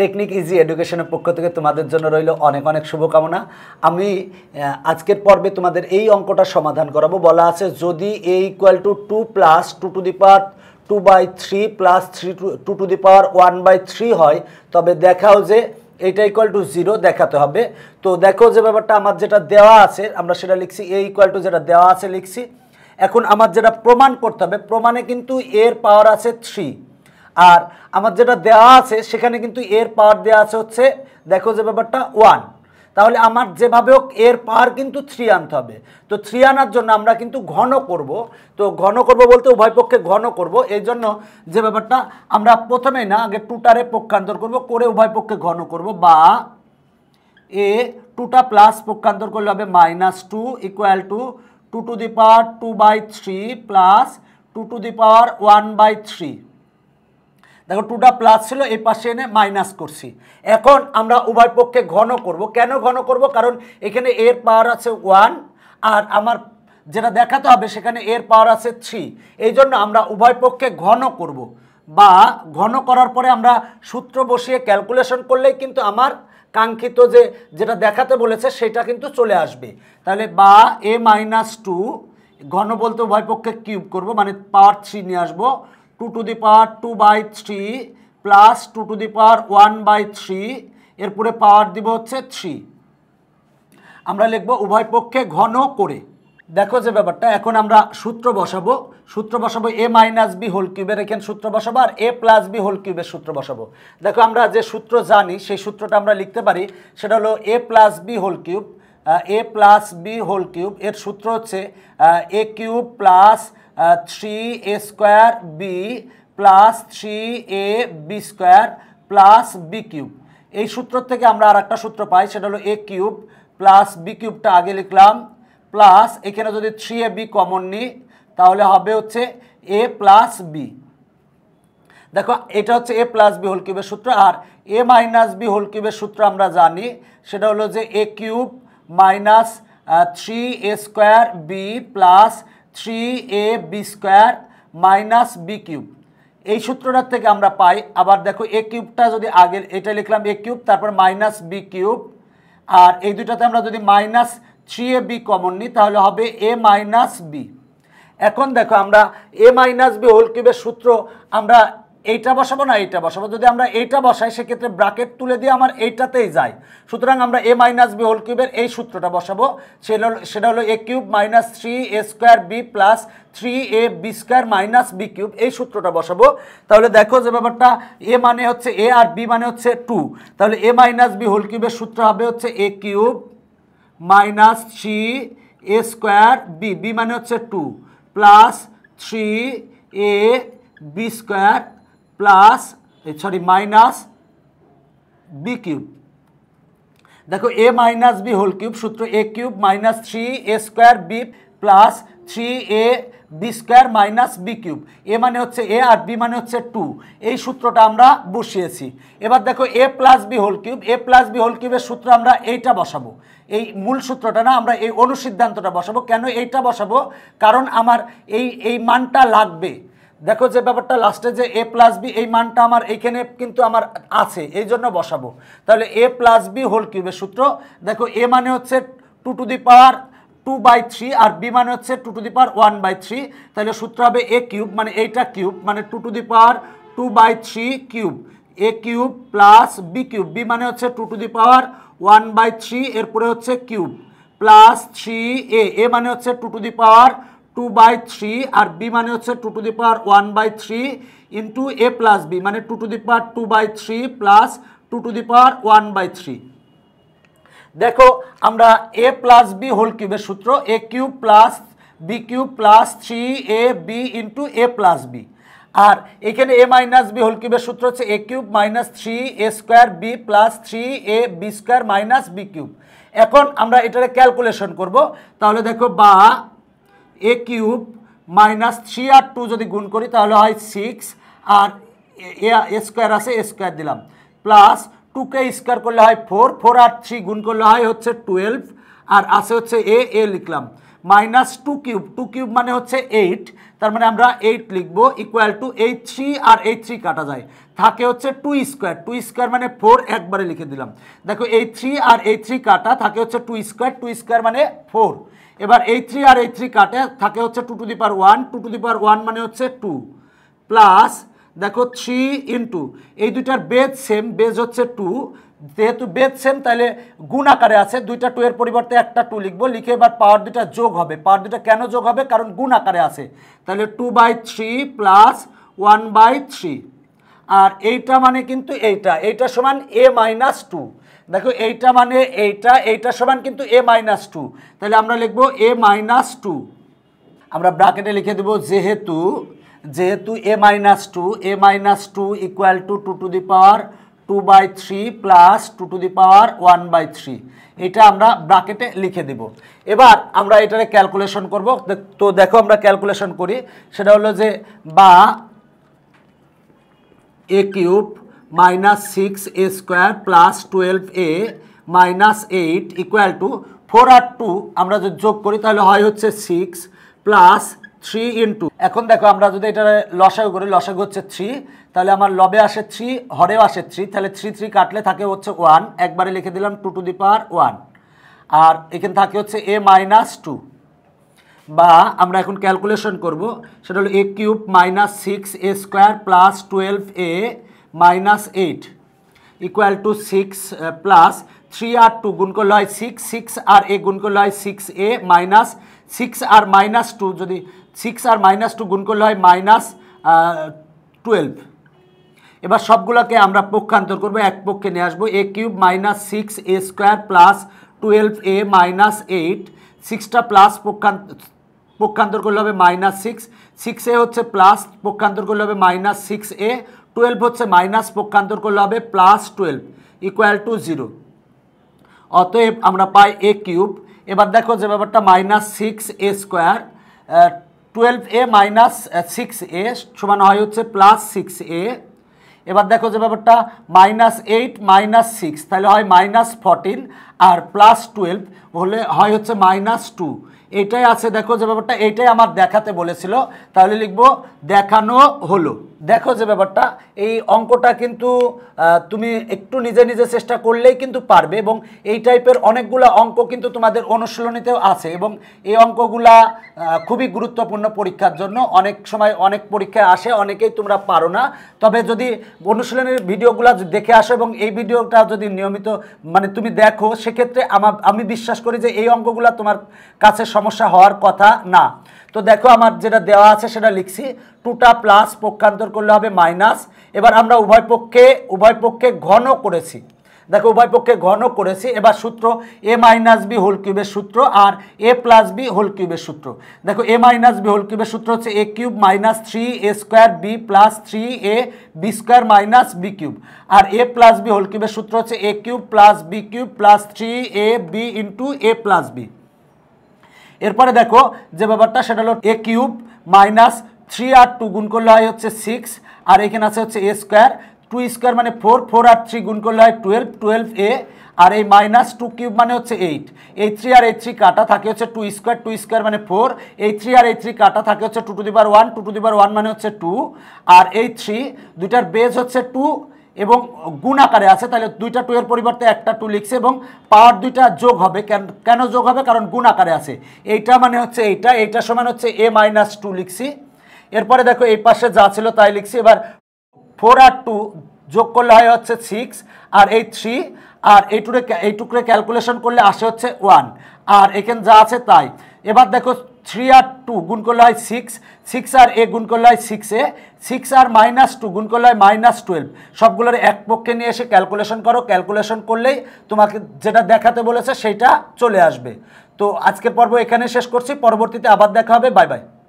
technique easy এডুকেশনের পক্ষ থেকে তোমাদের জন্য রইল অনেক অনেক শুভকামনা আমি আজকের পর্বে তোমাদের এই অঙ্কটা সমাধান করাবো বলা আছে যদি A equal to two plus two to the power two by three plus three two to the power one by three হয় তবে দেখাও যে এটা ইকুয়াল টু জিরো দেখাতে হবে তো দেখো যে ব্যাপারটা আমার যেটা দেওয়া আছে আমরা সেটা লিখছি এ ইকুয়াল টু যেটা দেওয়া আছে লিখছি এখন আমার যেটা প্রমাণ করতে হবে প্রমাণে কিন্তু এর পাওয়ার আছে থ্রি আর আমার যেটা দেওয়া আছে সেখানে কিন্তু এর পাওয়ার দেওয়া আছে হচ্ছে দেখো যে ব্যাপারটা ওয়ান তাহলে আমার যেভাবে হোক এর পার কিন্তু থ্রি আনতে হবে তো থ্রি আনার জন্য আমরা কিন্তু ঘন করব তো ঘন করব বলতে উভয় পক্ষে ঘন করব এই জন্য যে ব্যাপারটা আমরা প্রথমেই না আগে টুটারে পক্ষান্তর করব করে উভয় পক্ষে ঘন করব বা এ টুটা প্লাস পক্ষান্তর করলে হবে minus two equal to two to the power two by three plus two to the power one by three দেখো টুটা প্লাস ছিল এই পাশে এনে মাইনাস করছি এখন আমরা উভয় পক্ষে ঘন করব কেন ঘন করব কারণ এখানে এর পাওয়ার আছে ওয়ান আর আমার যেটা দেখাতে হবে সেখানে এর পাওয়ার আছে থ্রি এই জন্য আমরা উভয় পক্ষে ঘন করব বা ঘন করার পরে আমরা সূত্র বসিয়ে ক্যালকুলেশন করলেই কিন্তু আমার কাঙ্ক্ষিত যে যেটা দেখাতে বলেছে সেটা কিন্তু চলে আসবে তাহলে বা এ মাইনাস টু ঘন বলতে উভয় পক্ষে কিউব করবো মানে পাওয়ার থ্রি নিয়ে আসবো two to the power two by three plus two to the power one by three এরপরে পাওয়ার দিব হচ্ছে থ্রি আমরা লিখব উভয় পক্ষে ঘন করে দেখো যে ব্যাপারটা এখন আমরা সূত্র বসাবো সূত্র বসাবো এ মাইনাস বি হোল কিউবের এখানে সূত্র বসাবো আর এ প্লাস বি হোল কিউবের সূত্র বসাবো দেখো আমরা যে সূত্র জানি সেই সূত্রটা আমরা লিখতে পারি সেটা হলো A plus B whole cube A plus B whole cube এর সূত্র হচ্ছে A cube plus three A square B plus three A B square plus B cube এই সূত্র থেকে আমরা আর একটা সূত্র পাই সেটা হলো এ কিউব প্লাস বি কিউবটা আগে লিখলাম প্লাস এখানে যদি থ্রি এ বি কমন নিই তাহলে হবে হচ্ছে এ প্লাস বি দেখো এটা হচ্ছে এ প্লাস বি হোল কিউবের সূত্র আর এ মাইনাস বি হোল কিউবের সূত্র আমরা জানি সেটা হলো যে A cube minus three A square B plus three A B square minus B cube এই সূত্রটার থেকে আমরা পাই আবার দেখো এ কিউবটা যদি আগের এটা লিখলাম এ কিউব তারপর মাইনাস বি কিউব আর এই দুটাতে আমরা যদি minus three A B common নিই তাহলে হবে এ মাইনাস বি এখন দেখো আমরা এ মাইনাস বি হোল কিউবের সূত্র আমরা এইটা বসাবো না এইটা বসাবো যদি আমরা এইটা বসাই সেক্ষেত্রে ব্রাকেট তুলে দিয়ে আমার এইটাতেই যায় সুতরাং আমরা এ মাইনাস বি হোল কিউবের এই সূত্রটা বসাবো সেটা হলো A cube minus three A square B plus three A B square minus B cube এই সূত্রটা বসাবো তাহলে দেখো যে ব্যাপারটা এ মানে হচ্ছে এ আর বি মানে হচ্ছে টু তাহলে এ মাইনাস বি হোল কিউবের সূত্র হবে হচ্ছে A cube minus three A square B B মানে হচ্ছে two plus three A B square plus sorry minus B cube দেখো A minus B whole cube সূত্র A cube minus three A square B plus three A B square minus B cube A মানে হচ্ছে এ আর B মানে হচ্ছে two এই সূত্রটা আমরা বসিয়েছি এবার দেখো A plus B whole cube A plus B whole কিউবের সূত্র আমরা এইটা বসাবো এই মূল সূত্রটা না আমরা এই অনুসিদ্ধান্তটা বসাবো কেন এইটা বসাবো কারণ আমার এই এই মানটা লাগবে দেখো যে ব্যাপারটা লাস্টে যে এ প্লাস বি এই মানটা আমার এইখানে কিন্তু আমার আছে এই জন্য বসাবো তাহলে এ প্লাস বি হোল কিউবের সূত্র দেখো এ মানে হচ্ছে two to the power two by three আর বি মানে হচ্ছে two to the power one by three তাহলে সূত্র হবে এ কিউব মানে এইটা কিউব মানে two to the power two by three cube A cube plus B cube B মানে হচ্ছে two to the power one by three এরপরে হচ্ছে cube plus three A A মানে হচ্ছে two to the power two by three আর B মানে হচ্ছে two to the power one by three into A plus B মানে two to the power two by three plus two to the power one by three দেখো আমরা A plus B whole কিউবের সূত্র A cube plus B cube plus three A B into A plus B আর এখানে A minus B whole কিউবের সূত্র হচ্ছে A cube minus three A square B plus three A B square minus B cube এখন আমরা এটারে calculation করব তাহলে দেখো বা এ কিউব মাইনাস থ্রি আর টু যদি গুণ করি তাহলে হয় সিক্স আর এ স্কোয়ার আছে এ স্কোয়ার দিলাম প্লাস টুকে স্কোয়ার করলে হয় ফোর ফোর আর থ্রি গুণ করলে হয় হচ্ছে টুয়েলভ আর আছে হচ্ছে এ এ লিখলাম minus two cube two cube মানে হচ্ছে এইট তার মানে আমরা এইট লিখব ইকুয়াল টু এই থ্রি আর এই থ্রি কাটা যায় থাকে হচ্ছে টু স্কোয়ার টু স্কোয়ার মানে ফোর একবারে লিখে দিলাম দেখো এই থ্রি আর এই থ্রি কাটা থাকে হচ্ছে টু স্কোয়ার টু স্কোয়ার মানে ফোর এবার এই থ্রি আর এই থ্রি কাটে থাকে হচ্ছে two to the power one two to the power one মানে হচ্ছে টু প্লাস দেখো থ্রি ইন্টু এই দুইটার বেদ সেম বেজ হচ্ছে টু যেহেতু বেদ সেম তাহলে গুণ আকারে আছে দুইটা টু এর পরিবর্তে একটা টু লিখবো লিখে এবার পাওয়ার দুইটা যোগ হবে পাওয়ার দুইটা কেন যোগ হবে কারণ গুণ আকারে আছে তাহলে two by three plus one by three আর এইটা মানে কিন্তু এইটা এইটা সমান এ মাইনাস টু দেখো এইটা মানে এইটা এইটা সমান কিন্তু এ মাইনাস টু তাহলে আমরা লিখবো এ মাইনাস টু আমরা ব্রাকেটে লিখে দেবো যেহেতু যেহেতু A minus two A minus two equal to two to the power two by three plus two to the power one by three এটা আমরা ব্রাকেটে লিখে দেব এবার আমরা এটারে ক্যালকুলেশন করব তো দেখো আমরা ক্যালকুলেশন করি সেটা হলো যে বা A cube minus six A square plus twelve A minus eight equal to four আর টু আমরা যদি যোগ করি তাহলে হয় হচ্ছে সিক্স প্লাস থ্রি ইন্টু এখন দেখো আমরা যদি এটা লসাগু করি লসাগু হচ্ছে থ্রি তাহলে আমার লবে আসে থ্রি হরেও আসে থ্রি তাহলে থ্রি থ্রি কাটলে থাকে হচ্ছে ওয়ান একবারে লিখে দিলাম two to the power one আর এখানে থাকে হচ্ছে এ মাইনাস টু বা আমরা এখন ক্যালকুলেশন করব সেটা হলো A cube minus six A square plus twelve A minus eight equal to six plus three আর টু গুণ করলে হয় সিক্স সিক্স আর এ গুণ করলে হয় সিক্স এ মাইনাস সিক্স আর মাইনাস টু যদি সিক্স আর মাইনাস টু গুণ করলে হয় মাইনাস টুয়েলভ uh, এবার সবগুলোকে আমরা পক্ষান্তর করব এক পক্ষে নিয়ে আসবো A cube minus six A square plus twelve A minus eight সিক্সটা প্লাস পক্ষান্ত পক্ষান্তর করলে হবে মাইনাস সিক্স সিক্স এ হচ্ছে প্লাস পক্ষান্তর করলে হবে মাইনাস সিক্স এ টুয়েলভ হচ্ছে মাইনাস পক্ষান্তর করলে হবে plus twelve equal to zero অতএব আমরা পাই এ কিউব এবার দেখো যে ব্যাপারটা minus six A square twelve A minus six A সমান হয় হচ্ছে প্লাস সিক্স এ এবার দেখো যে ব্যাপারটা মাইনাস এইট মাইনাস সিক্স তাহলে হয় মাইনাস ফর্টিন আর প্লাস টুয়েলভ হলে হয় হচ্ছে মাইনাস টু এটাই আছে দেখো যে ব্যাপারটা এটাই আমার দেখাতে বলেছিল তাহলে লিখবো দেখানো হলো দেখো যে ব্যাপারটা এই অঙ্কটা কিন্তু তুমি একটু নিজে নিজে চেষ্টা করলেই কিন্তু পারবে এবং এই টাইপের অনেকগুলো অঙ্ক কিন্তু তোমাদের অনুশীলনীতেও আছে এবং এই অঙ্কগুলা খুবই গুরুত্বপূর্ণ পরীক্ষার জন্য অনেক সময় অনেক পরীক্ষায় আসে অনেকেই তোমরা পারো না তবে যদি অনুশীলনের ভিডিওগুলো দেখে আসো এবং এই ভিডিওটা যদি নিয়মিত মানে তুমি দেখো সেক্ষেত্রে আমার আমি বিশ্বাস করি যে এই অঙ্কগুলো তোমার কাছে সমস্যা হওয়ার কথা না তো দেখো আমার যেটা দেওয়া আছে সেটা লিখছি টুটা প্লাস পক্ষান্তর করলে হবে মাইনাস এবার আমরা উভয় পক্ষে উভয় পক্ষে ঘন করেছি দেখো উভয় পক্ষে ঘন করেছি এবার সূত্র এ মাইনাস বি হোল কিউবের সূত্র আর এ প্লাস বি হোল কিউবের সূত্র দেখো এ মাইনাস বি হোল কিউবের সূত্র হচ্ছে A cube minus three A square B plus three A B square minus B cube আর এ প্লাস বি হোল কিউবের সূত্র হচ্ছে A cube plus B cube plus three A B into A plus B এরপরে দেখো যে ব্যাপারটা সেটা হলো এ কিউব মাইনাস থ্রি আর টু গুণ করলে হয় হচ্ছে সিক্স আর এখানে আছে হচ্ছে এ স্কোয়ার টু স্কোয়ার মানে ফোর ফোর আর থ্রি গুণ করলে হয় টুয়েলভ টুয়েলভ এ আর এই মাইনাস টু কিউব মানে হচ্ছে এইট এই থ্রি আর এই থ্রি কাটা থাকে হচ্ছে টু স্কোয়ার টু স্কোয়ার মানে ফোর এই থ্রি আর এই থ্রি কাটা থাকে হচ্ছে টু টু দিবার ওয়ান টু টু দিবার ওয়ান মানে হচ্ছে টু আর এই থ্রি দুইটার বেজ হচ্ছে টু এবং গুণ আকারে আছে তাহলে দুইটা টু এর পরিবর্তে একটা টু লিখছে এবং পাওয়ার দুইটা যোগ হবে কেন যোগ হবে কারণ গুণ আকারে আছে এইটা মানে হচ্ছে এইটা এইটা সমান হচ্ছে এ মাইনাস টু লিখছি এরপরে দেখো এই পাশে যা ছিল তাই লিখছি এবার ফোর আর টু যোগ করলে হয় হচ্ছে সিক্স আর এই থ্রি আর এইটুকে এইটুকরে ক্যালকুলেশন করলে আসে হচ্ছে ওয়ান আর এখানে যা আছে তাই এবার দেখো থ্রি আর টু গুণ করলে হয় সিক্স সিক্স আর এ গুণ করলে হয় সিক্স এ সিক্স আর মাইনাস টু গুণ করলে হয় মাইনাস টুয়েলভ সবগুলোর এক পক্ষে নিয়ে এসে ক্যালকুলেশন করো ক্যালকুলেশন করলেই তোমাকে যেটা দেখাতে বলেছে সেইটা চলে আসবে তো আজকের পর্ব এখানে শেষ করছি পরবর্তীতে আবার দেখা হবে বাই বাই